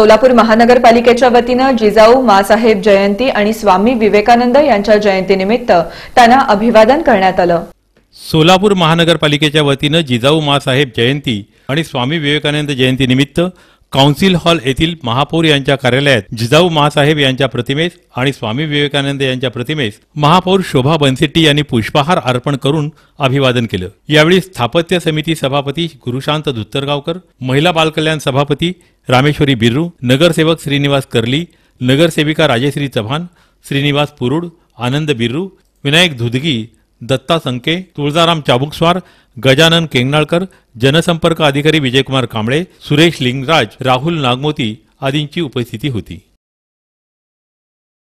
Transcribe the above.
सोलापूर महानगरपालिकेच्या वतीनं जिजाऊ मासाहेब जयंती आणि स्वामी विवेकानंद यांच्या जयंतीनिमित्त त्यांना अभिवादन करण्यात आलं सोलापूर महानगरपालिकेच्या वतीनं जिजाऊ मासाहेब जयंती आणि स्वामी विवेकानंद जयंतीनिमित्त काउन्सिल हॉल येथील महापौर यांच्या कार्यालयात जिजाऊ महासाहेब यांच्या प्रतिमेस आणि स्वामी विवेकानंद यांच्या प्रतिमेस महापौर शोभा बनसेट्टी यांनी पुष्पहार अर्पण करून अभिवादन केलं यावेळी स्थापत्य समिती सभापती गुरुशांत धुत्तरगावकर महिला बालकल्याण सभापती रामेश्वरी बिर्रू नगरसेवक श्रीनिवास कर्ली नगरसेविका राजेश्री चव्हाण श्रीनिवास पुरुड आनंद बिर्रू विनायक धुदगी दत्ता संके तुळजाराम चाबुकस्वार गजानन केंगनाळकर जनसंपर्क अधिकारी विजयकुमार कांबळे सुरेश लिंगराज राहुल नागमोती आदींची उपस्थिती होती